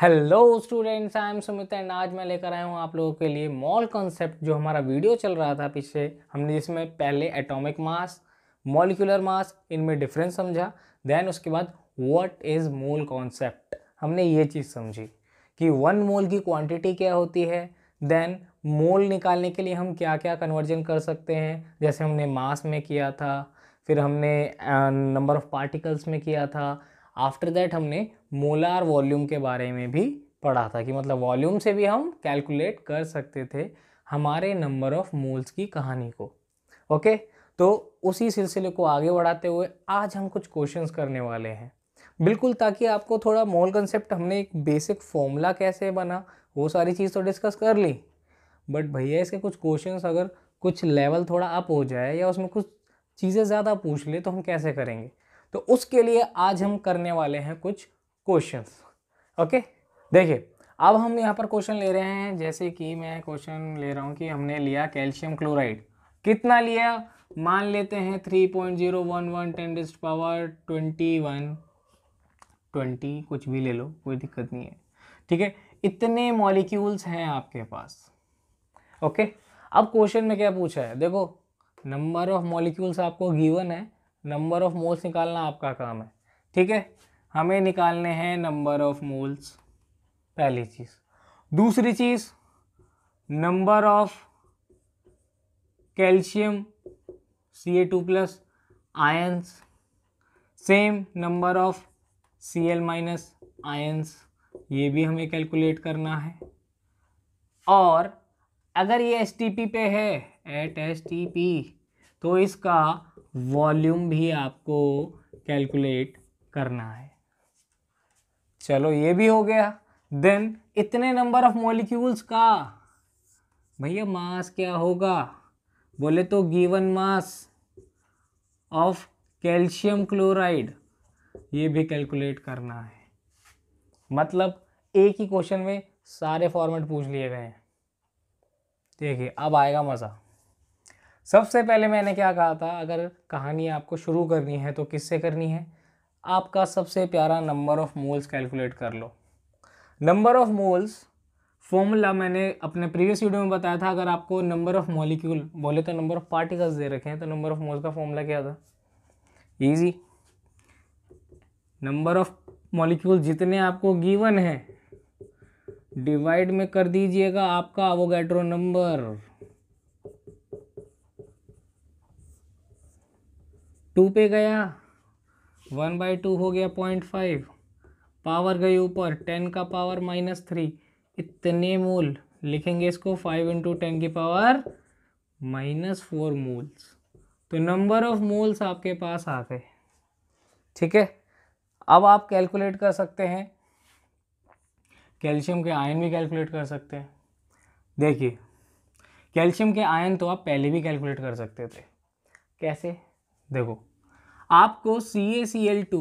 hello students I am Sumit and आज मैं लेकर आया हूँ आप लोगों के लिए मॉल कॉन्सेप्ट जो हमारा वीडियो चल रहा था पीछे हमने जिसमें पहले एटॉमिक मास मॉलिकुलर मास इनमें डिफरेंस समझा देन उसके बाद व्हाट इज़ मोल कॉन्सेप्ट हमने ये चीज़ समझी कि वन मोल की क्वांटिटी क्या होती है देन मोल निकालने के लिए हम क्या क्या कन्वर्जन कर सकते हैं जैसे हमने मास में किया था फिर हमने नंबर ऑफ़ पार्टिकल्स में किया था आफ्टर दैट हमने मोलार वॉल्यूम के बारे में भी पढ़ा था कि मतलब वॉल्यूम से भी हम कैलकुलेट कर सकते थे हमारे नंबर ऑफ मोल्स की कहानी को ओके तो उसी सिलसिले को आगे बढ़ाते हुए आज हम कुछ क्वेश्चंस करने वाले हैं बिल्कुल ताकि आपको थोड़ा मोल कंसेप्ट हमने एक बेसिक फॉर्मूला कैसे बना वो सारी चीज़ तो डिस्कस कर ली बट भैया इसके कुछ क्वेश्चंस अगर कुछ लेवल थोड़ा अप हो जाए या उसमें कुछ चीज़ें ज़्यादा पूछ ले तो हम कैसे करेंगे तो उसके लिए आज हम करने वाले हैं कुछ क्वेश्चंस ओके देखिए अब हम यहाँ पर क्वेश्चन ले रहे हैं जैसे कि मैं क्वेश्चन ले रहा हूँ कि हमने लिया कैल्शियम क्लोराइड कितना लिया मान लेते हैं three point zero one one ten डिस्ट पावर ट्वेंटी वन ट्वेंटी कुछ भी ले लो कोई दिक्कत नहीं है ठीक है इतने मॉलिक्यूल्स हैं आपके पास ओके अब क्वेश्चन में क्या पूछा है देखो नंबर ऑफ मॉलिक्यूल्स आपको गिवन है नंबर ऑफ मोल्स निकालना आपका काम है ठीक है हमें निकालने हैं नंबर ऑफ मोल्स पहली चीज़ दूसरी चीज़ number of calcium C A two plus ions same number of C L minus ions ये भी हमें कैलकुलेट करना है और अगर ये एस टी पी पे है एट एस टी पी तो इसका वॉल्यूम भी आपको कैलकुलेट करना है चलो ये भी हो गया देन इतने नंबर ऑफ मॉलिक्यूल्स का भैया मास क्या होगा बोले तो given mass of calcium chloride ये भी कैलकुलेट करना है मतलब एक ही क्वेश्चन में सारे फॉर्मेट पूछ लिए गए हैं देखिए अब आएगा मज़ा सबसे पहले मैंने क्या कहा था अगर कहानी आपको शुरू करनी है तो किससे करनी है आपका सबसे प्यारा नंबर ऑफ मोल्स कैलकुलेट कर लो नंबर ऑफ मोल्स फॉर्मूला मैंने अपने प्रीवियस वीडियो में बताया था अगर आपको नंबर ऑफ मॉलिक्यूल बोले तो नंबर ऑफ पार्टिकल्स दे रखे हैं तो नंबर ऑफ मोल्स का फॉर्मूला क्या था इजी नंबर ऑफ मॉलिक्यूल जितने आपको गिवन है डिवाइड में कर दीजिएगा आपका अवोगैड्रो नंबर टू पे गया वन बाई टू हो गया पॉइंट फाइव पावर गई ऊपर टेन का पावर माइनस थ्री इतने मूल लिखेंगे इसको फाइव इंटू टेन की पावर माइनस फोर मूल्स तो नंबर ऑफ मूल्स आपके पास आ गए ठीक है अब आप कैलकुलेट कर सकते हैं कैल्शियम के आयन भी कैलकुलेट कर सकते हैं देखिए कैल्शियम के आयन तो आप पहले भी कैलकुलेट कर सकते थे कैसे देखो आपको C A C L two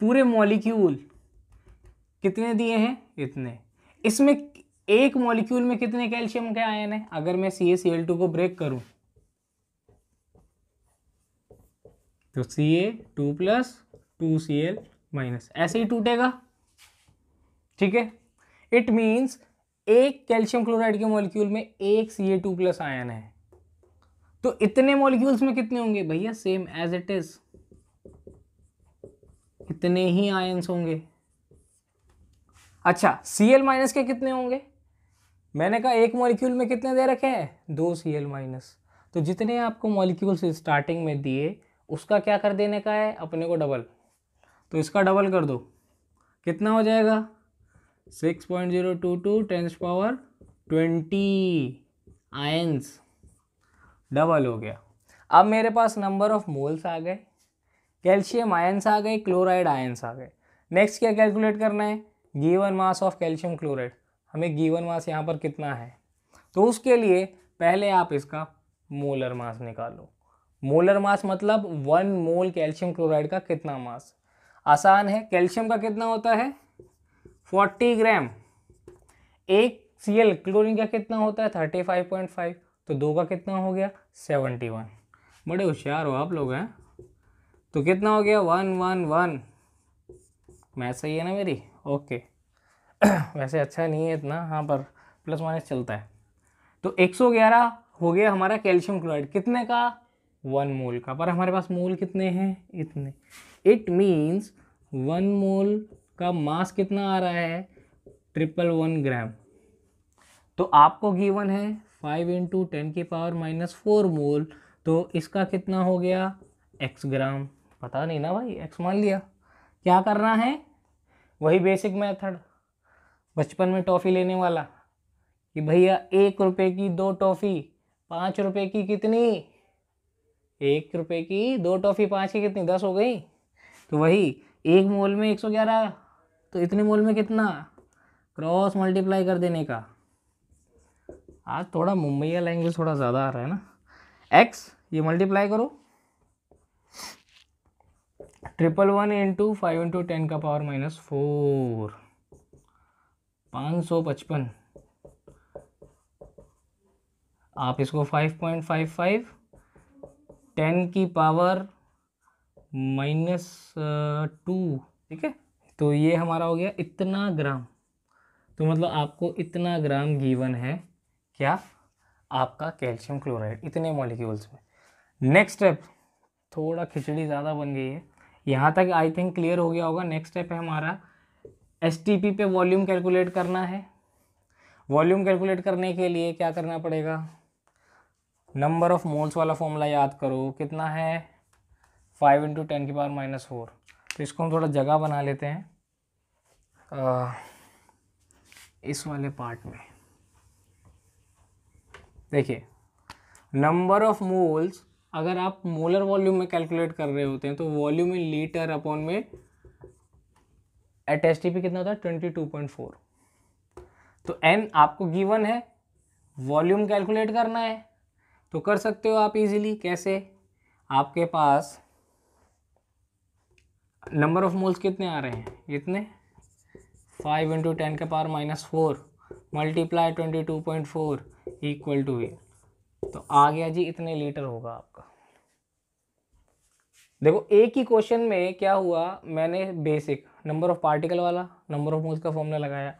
पूरे मॉलिक्यूल कितने दिए हैं इतने इसमें एक मॉलिक्यूल में कितने कैल्शियम के आयन है अगर मैं C A C L two को ब्रेक करूं तो C A two plus two C L minus ऐसे ही टूटेगा ठीक है इट मीन्स एक कैल्शियम क्लोराइड के मॉलिक्यूल में एक C A two plus ion है तो इतने मॉलिक्यूल्स में कितने होंगे भैया सेम एज इट इज इतने ही आयंस होंगे अच्छा सी एल माइनस के कितने होंगे मैंने कहा एक मॉलिक्यूल में कितने दे रखे हैं दो सी एल माइनस तो जितने आपको मॉलिक्यूल्स स्टार्टिंग में दिए उसका क्या कर देने का है अपने को डबल तो इसका डबल कर दो कितना हो जाएगा six point zero two two tens power twenty ions double हो गया अब मेरे पास नंबर ऑफ मोल्स आ गए कैल्शियम आयन्स आ गए क्लोराइड आयन्स आ गए नेक्स्ट क्या कैलकुलेट करना है given mass of calcium chloride हमें गीवन मास यहाँ पर कितना है तो उसके लिए पहले आप इसका मोलर मास निकालो मोलर मास मतलब वन मोल कैल्शियम क्लोराइड का कितना मास आसान है कैल्शियम का कितना होता है फोर्टी ग्राम एक सी क्लोरीन का कितना होता है थर्टी फाइव पॉइंट फाइव तो दो का कितना हो गया सेवेंटी वन बड़े होशियार हो आप लोग हैं तो कितना हो गया वन वन वन मैथ सही है ना मेरी ओके वैसे अच्छा नहीं है इतना हाँ पर प्लस माइनस चलता है तो एक सौ ग्यारह हो गया हमारा कैल्शियम क्लोराइड कितने का वन मोल का पर हमारे पास मोल कितने हैं इतने इट मीन्स वन मोल का मास कितना आ रहा है ट्रिपल वन ग्राम तो आपको गिवन है फाइव इंटू टेन की पावर माइनस फोर मोल तो इसका कितना हो गया एक्स ग्राम पता नहीं ना भाई एक्स मान लिया क्या करना है वही बेसिक मेथड बचपन में टॉफ़ी लेने वाला कि भैया एक रुपए की दो टॉफ़ी पाँच रुपए की कितनी एक रुपए की दो टॉफ़ी पाँच की कितनी दस हो गई तो वही एक मोल में एक सौ ग्यारह तो इतने मोल में कितना क्रॉस मल्टीप्लाई कर देने का आज हाँ, थोड़ा मुंबई का लैंग्वेज थोड़ा ज़्यादा आ रहा है ना एक्स ये मल्टीप्लाई करो triple one into five into ten का पावर माइनस फोर पाँच सौ पचपन आप इसको five point five five ten की पावर माइनस टू ठीक है तो ये हमारा हो गया इतना ग्राम तो मतलब आपको इतना ग्राम गीवन है क्या आपका कैल्शियम क्लोराइड इतने मॉलिक्यूल्स में नेक्स्ट स्टेप थोड़ा खिचड़ी ज़्यादा बन गई है यहाँ तक आई थिंक क्लियर हो गया होगा नेक्स्ट स्टेप है हमारा एस पे वॉल्यूम कैलकुलेट करना है वॉल्यूम कैलकुलेट करने के लिए क्या करना पड़ेगा नंबर ऑफ मोल्स वाला फॉर्मूला याद करो कितना है फाइव इंटू टेन की पावर माइनस फोर तो इसको हम थोड़ा जगह बना लेते हैं आ, इस वाले पार्ट में देखिए नंबर ऑफ मोल्स अगर आप मोलर वॉल्यूम में कैलकुलेट कर रहे होते हैं तो वॉल्यूम इन लीटर अपॉन में एट एस कितना होता है ट्वेंटी टू पॉइंट फोर तो एन आपको गिवन है वॉल्यूम कैलकुलेट करना है तो कर सकते हो आप इजीली कैसे आपके पास नंबर ऑफ मोल्स कितने आ रहे हैं इतने फाइव इंटू टेन के power minus four multiply twenty two point four equal to a तो आ गया जी इतने लीटर होगा आपका देखो एक ही क्वेश्चन में क्या हुआ मैंने बेसिक नंबर ऑफ पार्टिकल वाला नंबर ऑफ मोल्स का फॉर्मूला लगाया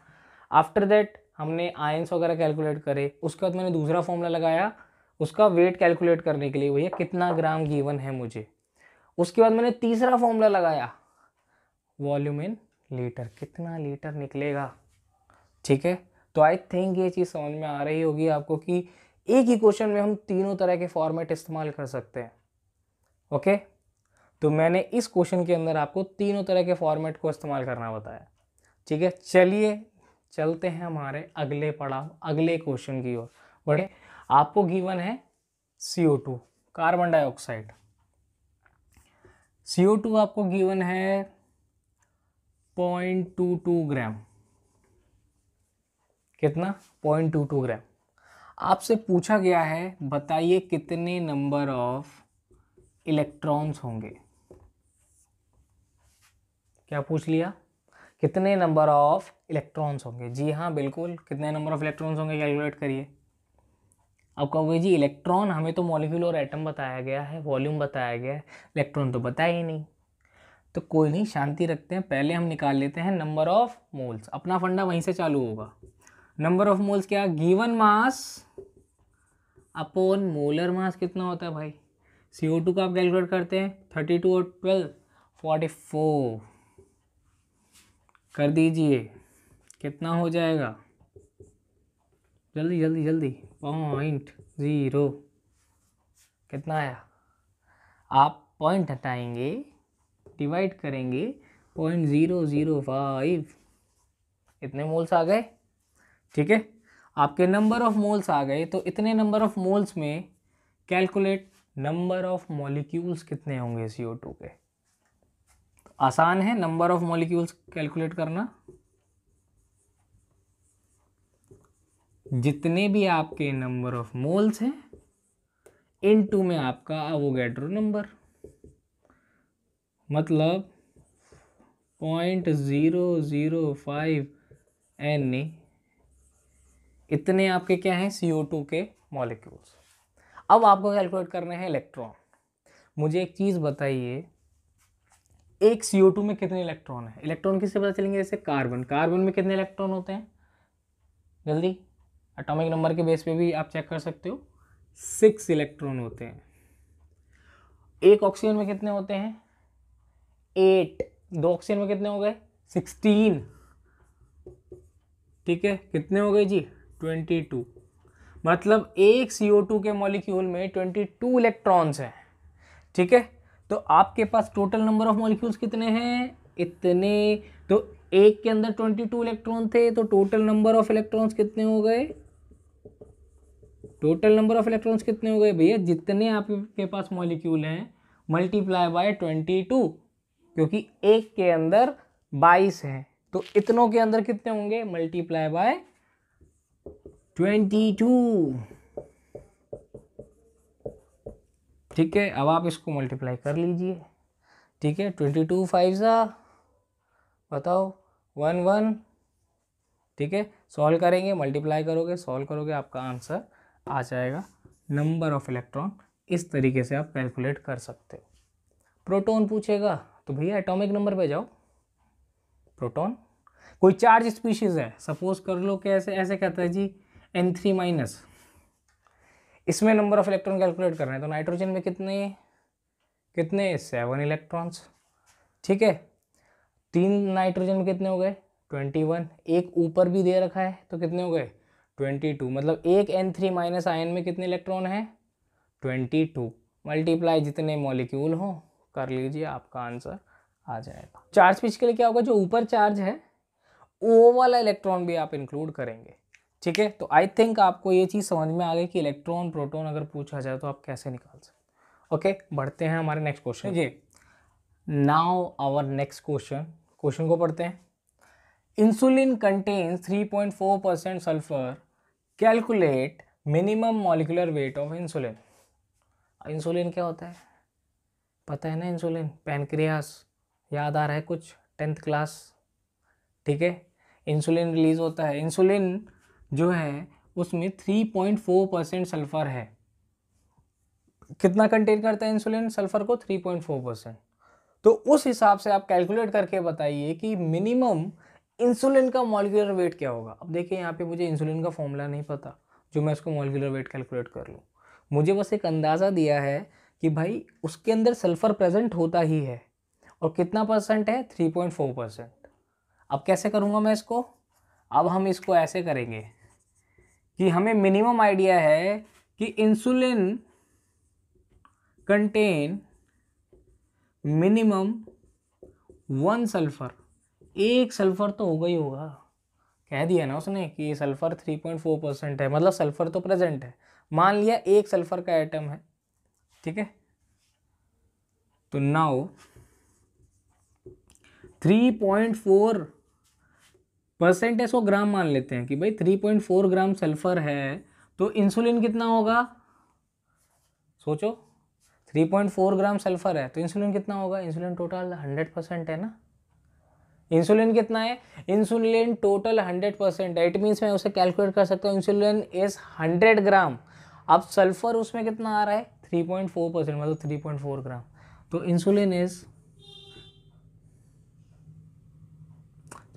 आफ्टर दैट हमने आयंस वगैरह कैलकुलेट करे उसके बाद मैंने दूसरा फॉर्मूला लगाया उसका वेट कैलकुलेट करने के लिए भैया कितना ग्राम गीवन है मुझे उसके बाद मैंने तीसरा फॉर्मूला लगाया वॉल्यूम इन लीटर कितना लीटर निकलेगा ठीक है तो आई थिंक ये चीज़ समझ में आ रही होगी आपको कि एक ही क्वेश्चन में हम तीनों तरह के फॉर्मेट इस्तेमाल कर सकते हैं ओके तो मैंने इस क्वेश्चन के अंदर आपको तीनों तरह के फॉर्मेट को इस्तेमाल करना बताया ठीक है चलिए चलते हैं हमारे अगले पड़ाव अगले क्वेश्चन की ओर बढ़े आपको गिवन है टू कार्बन डाइऑक्साइड टू आपको गिवन है पॉइंट टू टू ग्राम कितना पॉइंट टू टू ग्राम आपसे पूछा गया है बताइए कितने नंबर ऑफ इलेक्ट्रॉन्स होंगे क्या पूछ लिया कितने नंबर ऑफ इलेक्ट्रॉन्स होंगे जी हाँ बिल्कुल कितने नंबर ऑफ इलेक्ट्रॉन्स होंगे कैलकुलेट करिए अब कहोगे जी इलेक्ट्रॉन हमें तो मॉलिक्यूल और एटम बताया गया है वॉल्यूम बताया गया है इलेक्ट्रॉन तो बताया ही नहीं तो कोई नहीं शांति रखते हैं पहले हम निकाल लेते हैं नंबर ऑफ मोल्स अपना फंडा वहीं से चालू होगा नंबर ऑफ मोल्स क्या given mass upon molar mass कितना होता है भाई सी ओ टू का आप कैलकुलेट करते हैं थर्टी टू और ट्वेल्व फोर्टी फोर कर दीजिए कितना हो जाएगा जल्दी जल्दी जल्दी पॉइंट ज़ीरो कितना आया आप पॉइंट हटाएंगे डिवाइड करेंगे पॉइंट ज़ीरो ज़ीरो फाइव इतने मोल्स आ गए ठीक है आपके नंबर ऑफ मोल्स आ गए तो इतने नंबर ऑफ मोल्स में कैलकुलेट नंबर ऑफ मॉलिक्यूल्स कितने होंगे सी ओ टू के तो आसान है नंबर ऑफ मॉलिक्यूल्स कैलकुलेट करना जितने भी आपके नंबर ऑफ मोल्स हैं इन टू में आपका आवोगेड्रो नंबर मतलब point zero zero five N इतने आपके क्या हैं सी के मॉलिक्यूल्स अब आपको कैलकुलेट करने हैं इलेक्ट्रॉन मुझे एक चीज़ बताइए एक सी में कितने इलेक्ट्रॉन है इलेक्ट्रॉन किससे पता चलेंगे जैसे कार्बन कार्बन में कितने इलेक्ट्रॉन होते हैं जल्दी एटॉमिक नंबर के बेस पे भी आप चेक कर सकते हो सिक्स इलेक्ट्रॉन होते हैं एक ऑक्सीजन में कितने होते हैं एट दो ऑक्सीजन में कितने हो गए सिक्सटीन ठीक है कितने हो गए जी ट्वेंटी टू मतलब एक सी ओ टू के मॉलिक्यूल में ट्वेंटी टू इलेक्ट्रॉन्स हैं ठीक है तो आपके पास टोटल नंबर ऑफ मॉलिक्यूल्स कितने हैं इतने तो एक के अंदर ट्वेंटी टू इलेक्ट्रॉन थे तो टोटल नंबर ऑफ इलेक्ट्रॉन्स कितने हो गए टोटल नंबर ऑफ इलेक्ट्रॉन्स कितने हो गए भैया जितने आपके पास मॉलिक्यूल हैं मल्टीप्लाई बाय ट्वेंटी टू क्योंकि एक के अंदर बाईस हैं तो इतनों के अंदर कितने होंगे मल्टीप्लाई बाय ट्वेंटी टू ठीक है अब आप इसको मल्टीप्लाई कर लीजिए ठीक है ट्वेंटी टू फाइव सा बताओ वन वन ठीक है सॉल्व करेंगे मल्टीप्लाई करोगे सॉल्व करोगे आपका आंसर आ जाएगा नंबर ऑफ इलेक्ट्रॉन इस तरीके से आप कैलकुलेट कर सकते हो प्रोटॉन पूछेगा तो भैया एटॉमिक नंबर पे जाओ प्रोटॉन कोई चार्ज स्पीशीज है सपोज कर लो कि ऐसे ऐसे कहता है जी एन थ्री माइनस इसमें नंबर ऑफ इलेक्ट्रॉन कैलकुलेट करना है तो नाइट्रोजन में कितने कितने सेवन इलेक्ट्रॉन्स ठीक है तीन नाइट्रोजन में कितने हो गए ट्वेंटी वन एक ऊपर भी दे रखा है तो कितने हो गए ट्वेंटी टू मतलब एक एन थ्री माइनस आयन में कितने इलेक्ट्रॉन हैं ट्वेंटी टू मल्टीप्लाई जितने मॉलिक्यूल हों कर लीजिए आपका आंसर आ जाएगा चार्ज पिच के लिए क्या होगा जो ऊपर चार्ज है ओ वाला इलेक्ट्रॉन भी आप इंक्लूड करेंगे ठीक है तो आई थिंक आपको ये चीज़ समझ में आ गई कि इलेक्ट्रॉन प्रोटोन अगर पूछा जाए तो आप कैसे निकाल सकते ओके बढ़ते हैं हमारे नेक्स्ट क्वेश्चन जी now our next question question को पढ़ते हैं insulin contains 3.4 percent sulphur calculate minimum molecular weight of insulin insulin क्या होता है पता है ना इंसुलिन पेनक्रियास याद आ रहा है कुछ टेंथ क्लास ठीक है इंसुलिन रिलीज़ होता है इंसुलिन जो है उसमें three point four percent sulphur है कितना कंटेन करता है इंसुलिन सल्फ़र को थ्री पॉइंट फोर परसेंट तो उस हिसाब से आप कैलकुलेट करके बताइए कि मिनिमम इंसुलिन का मॉलिकुलर वेट क्या होगा अब देखिए यहाँ पे मुझे इंसुलिन का फॉर्मूला नहीं पता जो मैं उसको मॉलिकुलर वेट कैलकुलेट कर लूँ मुझे बस एक अंदाज़ा दिया है कि भाई उसके अंदर सल्फ़र प्रेजेंट होता ही है और कितना परसेंट है थ्री पॉइंट फोर परसेंट अब कैसे करूँगा मैं इसको अब हम इसको ऐसे करेंगे कि हमें मिनिमम आइडिया है कि insulin contain minimum one sulphur एक सल्फ़र तो होगा ही होगा कह दिया ना उसने कि sulphur three point four percent है मतलब सल्फ़र तो प्रेजेंट है मान लिया एक सल्फ़र का एटम है ठीक है तो now three point four percentage को ग्राम मान लेते हैं कि भाई three point four gram sulphur है तो इंसुलिन कितना होगा सोचो three point four gram sulphur है तो इंसुलिन कितना होगा इंसुलिन टोटल हंड्रेड परसेंट है ना इंसुलिन कितना है इंसुलिन टोटल हंड्रेड परसेंट है इट मीन्स मैं उसे कैलकुलेट कर सकता हूँ इंसुलिन इज हंड्रेड ग्राम अब सल्फर उसमें कितना आ रहा है थ्री पॉइंट फोर परसेंट मतलब थ्री पॉइंट फोर ग्राम तो insulin is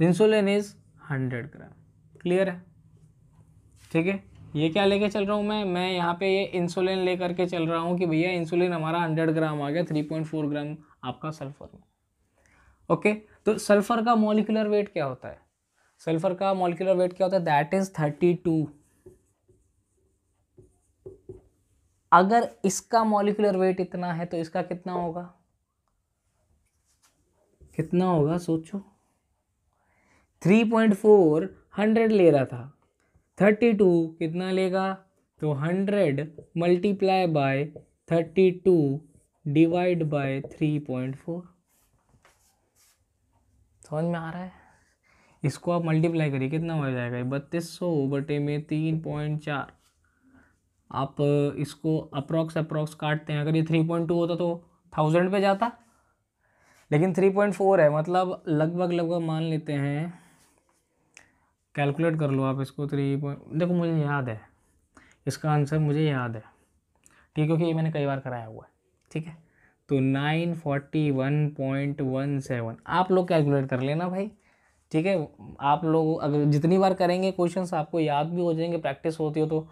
insulin is hundred gram clear है ठीक है ये क्या लेके चल रहा हूँ मैं मैं यहाँ पे ये इंसुलिन लेकर के चल रहा हूँ कि भैया इंसुलिन हमारा हंड्रेड ग्राम आ गया थ्री पॉइंट फोर ग्राम आपका सल्फर में ओके तो सल्फर का मोलिकुलर वेट क्या होता है सल्फर का मोलिकुलर वेट क्या होता है दैट इज थर्टी टू अगर इसका मॉलिकुलर वेट इतना है तो इसका कितना होगा कितना होगा सोचो थ्री पॉइंट फोर हंड्रेड ले रहा था थर्टी टू कितना लेगा तो hundred multiply by thirty two divide by three point four समझ में आ रहा है इसको आप मल्टीप्लाई करिए कितना हो जाएगा बत्तीस सौ बटे में तीन पॉइंट चार आप इसको अप्रॉक्स अप्रॉक्स काटते हैं अगर ये थ्री पॉइंट टू होता तो थाउजेंड पे जाता लेकिन थ्री पॉइंट फोर है मतलब लगभग लगभग मान लेते हैं कैलकुलेट कर लो आप इसको थ्री पॉइंट देखो मुझे याद है इसका आंसर मुझे याद है ठीक है क्योंकि ये मैंने कई बार कराया हुआ है ठीक है तो nine forty one point one seven आप लोग कैलकुलेट कर लेना भाई ठीक है आप लोग अगर जितनी बार करेंगे क्वेश्चन आपको याद भी हो जाएंगे प्रैक्टिस होती हो तो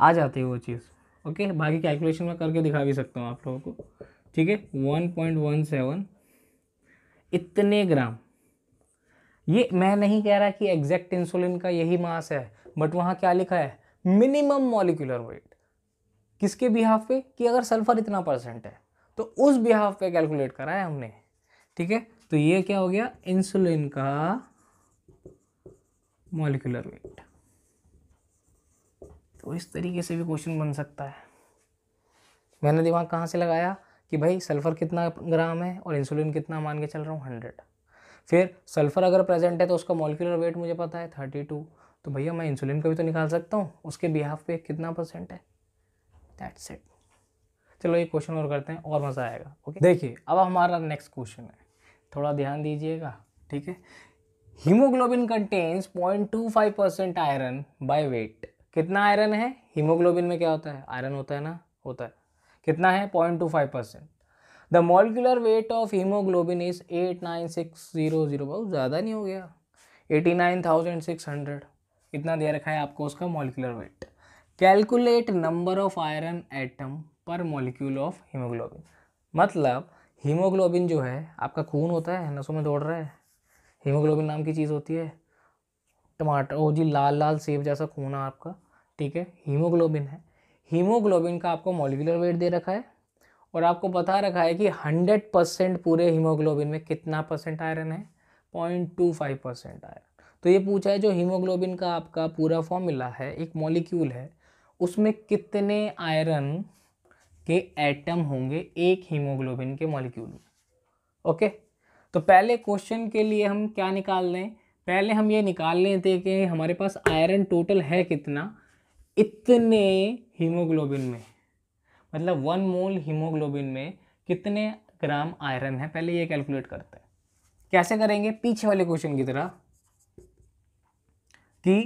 आ जाती है वो चीज़ ओके बाकी कैलकुलेशन में करके दिखा भी सकता हूँ आप लोगों को ठीक है वन पॉइंट वन सेवन इतने ग्राम ये मैं नहीं कह रहा कि एग्जैक्ट इंसुलिन का यही मास है बट वहाँ क्या लिखा है मिनिमम मॉलिकुलर वेट किसके बिहाफ पे कि अगर सल्फर इतना परसेंट है तो उस बिहाफ पे कैलकुलेट करा है हमने ठीक है तो ये क्या हो गया इंसुलिन का मॉलिकुलर वेट तो इस तरीके से भी क्वेश्चन बन सकता है मैंने दिमाग कहाँ से लगाया कि भाई सल्फ़र कितना ग्राम है और इंसुलिन कितना मान के चल रहा हूँ हंड्रेड फिर सल्फर अगर प्रेजेंट है तो उसका मोलिकुलर वेट मुझे पता है थर्टी टू तो भैया मैं इंसुलिन का भी तो निकाल सकता हूँ उसके बिहाफ पे कितना परसेंट है दैट्स इट चलो ये क्वेश्चन और करते हैं और मज़ा आएगा ओके देखिए अब हमारा नेक्स्ट क्वेश्चन है थोड़ा ध्यान दीजिएगा ठीक है haemoglobin contains point two five percent iron by weight कितना आयरन है हीमोग्लोबिन में क्या होता है आयरन होता है ना होता है कितना है point two five percent the molecular weight of haemoglobin is eight nine six zero zero बहुत ज़्यादा नहीं हो गया eighty nine thousand six hundred इतना दे रखा है आपको उसका molecular weight calculate number of iron atom per molecule of haemoglobin मतलब हीमोग्लोबिन जो है आपका खून होता है नसों में दौड़ रहा है हीमोग्लोबिन नाम की चीज़ होती है टमाटर वो जी लाल लाल सेब जैसा खून है आपका ठीक है हीमोग्लोबिन है हीमोग्लोबिन का आपको मोलिकुलर वेट दे रखा है और आपको बता रखा है कि हंड्रेड परसेंट पूरे हीमोग्लोबिन में कितना परसेंट आयरन है point two five percent iron तो ये पूछा है जो हीमोग्लोबिन का आपका पूरा फॉर्मूला है एक मॉलिक्यूल है उसमें कितने आयरन के एटम होंगे एक हीमोग्लोबिन के मॉलिक्यूल में ओके तो पहले क्वेश्चन के लिए हम क्या निकाल लें पहले हम ये निकाल लेते कि हमारे पास आयरन टोटल है कितना इतने हीमोग्लोबिन में मतलब वन मोल हीमोग्लोबिन में कितने ग्राम आयरन है पहले ये कैलकुलेट करते हैं कैसे करेंगे पीछे वाले क्वेश्चन की तरह कि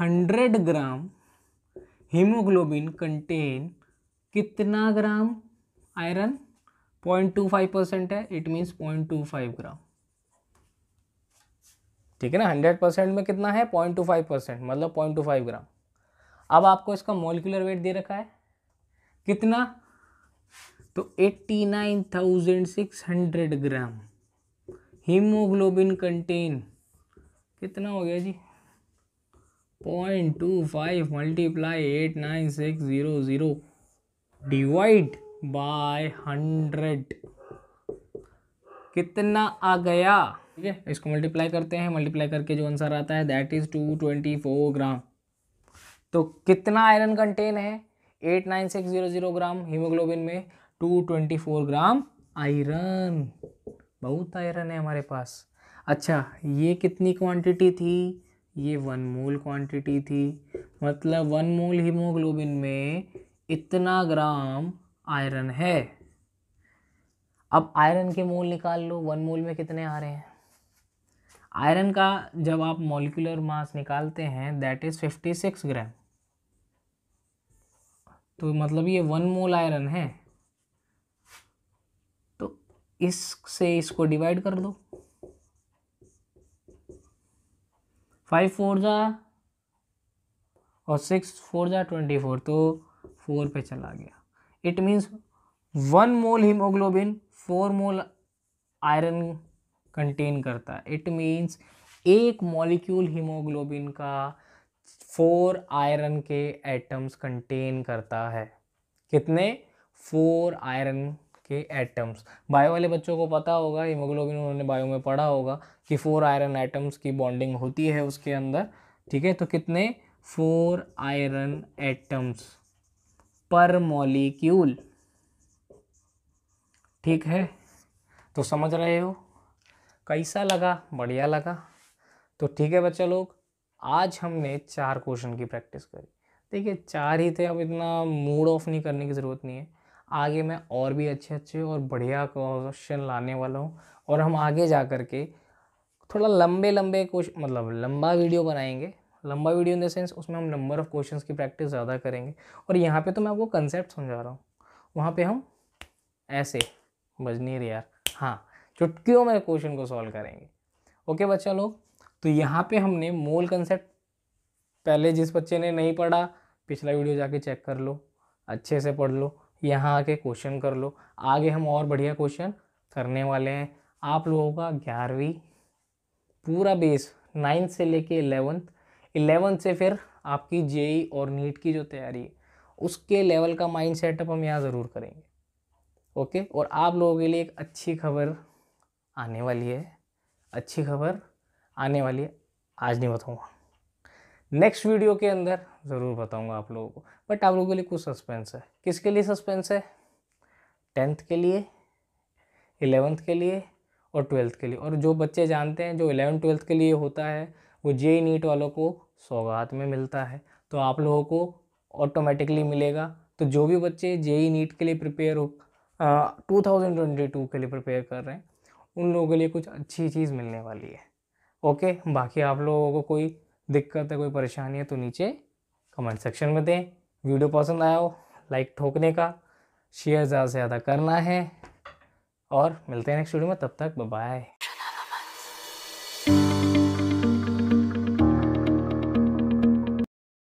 हंड्रेड ग्राम हीमोग्लोबिन कंटेन कितना ग्राम आयरन 0.25 परसेंट है इट मीन्स 0.25 ग्राम ठीक है ना 100 परसेंट में कितना है 0.25 परसेंट मतलब 0.25 ग्राम अब आपको इसका मोलिकुलर वेट दे रखा है कितना तो eighty nine thousand six hundred gram haemoglobin contain कितना हो गया जी point two five multiply eight nine six zero zero divide by hundred कितना आ गया ठीक है इसको मल्टीप्लाई करते हैं मल्टीप्लाई करके जो आंसर आता है that is two twenty four gram तो कितना आयरन कंटेन है eight nine six zero zero gram haemoglobin में two twenty four gram iron बहुत आयरन है हमारे पास अच्छा ये कितनी क्वांटिटी थी ये वन मोल क्वांटिटी थी मतलब वन मोल हीमोग्लोबिन में इतना ग्राम आयरन है अब आयरन के मोल निकाल लो वन मोल में कितने आ रहे हैं आयरन का जब आप मॉलिकुलर मास निकालते हैं that is fifty six gram तो मतलब ये वन मोल आयरन है तो इससे इसको डिवाइड कर दो फाइव फोर जा और सिक्स फोर जा ट्वेंटी फोर तो फोर पे चला गया it means one mole haemoglobin four mole iron contain करता है इट मीन्स एक मॉलिक्यूल हीमोग्लोबिन का फोर आयरन के एटम्स कंटेन करता है कितने फोर आयरन के एटम्स बायो वाले बच्चों को पता होगा हीमोग्लोबिन उन्होंने बायो में पढ़ा होगा कि फोर आयरन एटम्स की बॉन्डिंग होती है उसके अंदर ठीक है तो कितने four iron atoms per molecule ठीक है तो समझ रहे हो कैसा लगा बढ़िया लगा तो ठीक है बच्चा लोग आज हमने चार क्वेश्चन की प्रैक्टिस करी देखिए चार ही थे अब इतना मूड ऑफ नहीं करने की ज़रूरत नहीं है आगे मैं और भी अच्छे अच्छे और बढ़िया क्वेश्चन लाने वाला हूँ और हम आगे जा कर के थोड़ा लंबे लंबे क्वेश्चन मतलब लंबा वीडियो बनाएंगे लंबा वीडियो इन द सेंस उसमें हम नंबर ऑफ़ क्वेश्चंस की प्रैक्टिस ज़्यादा करेंगे और यहाँ पे तो मैं आपको कंसेप्ट समझा रहा हूँ वहाँ पे हम ऐसे बजनी यार हाँ चुटकियों में क्वेश्चन को सॉल्व करेंगे ओके बच्चा लोग तो यहाँ पे हमने मोल कंसेप्ट पहले जिस बच्चे ने नहीं पढ़ा पिछला वीडियो जाके चेक कर लो अच्छे से पढ़ लो यहाँ आके क्वेश्चन कर लो आगे हम और बढ़िया क्वेश्चन करने वाले हैं आप लोगों का ग्यारहवीं पूरा बेस नाइन्थ से लेके इलेवेंथ इलेवंथ से फिर आपकी जेई e और नीट की जो तैयारी है उसके लेवल का माइंड सेटअप हम यहाँ ज़रूर करेंगे ओके और आप लोगों के लिए एक अच्छी खबर आने वाली है अच्छी खबर आने वाली है आज नहीं बताऊँगा नेक्स्ट वीडियो के अंदर ज़रूर बताऊँगा आप लोगों को बट आप लोगों के लिए कुछ सस्पेंस है किसके लिए सस्पेंस है टेंथ के लिए इलेवेंथ के लिए और ट्वेल्थ के लिए और जो बच्चे जानते हैं जो इलेवंथ ट्वेल्थ के लिए होता है वो जे नीट वालों को सौगात में मिलता है तो आप लोगों को ऑटोमेटिकली मिलेगा तो जो भी बच्चे जे नीट के लिए प्रिपेयर हो टू थाउजेंड ट्वेंटी टू के लिए प्रिपेयर कर रहे हैं उन लोगों के लिए कुछ अच्छी चीज़ मिलने वाली है ओके बाकी आप लोगों को कोई दिक्कत है कोई परेशानी है तो नीचे कमेंट सेक्शन में दें वीडियो पसंद आया हो लाइक ठोकने का शेयर ज़्यादा से ज़्यादा करना है और मिलते हैं नेक्स्ट वीडियो में तब तक बाय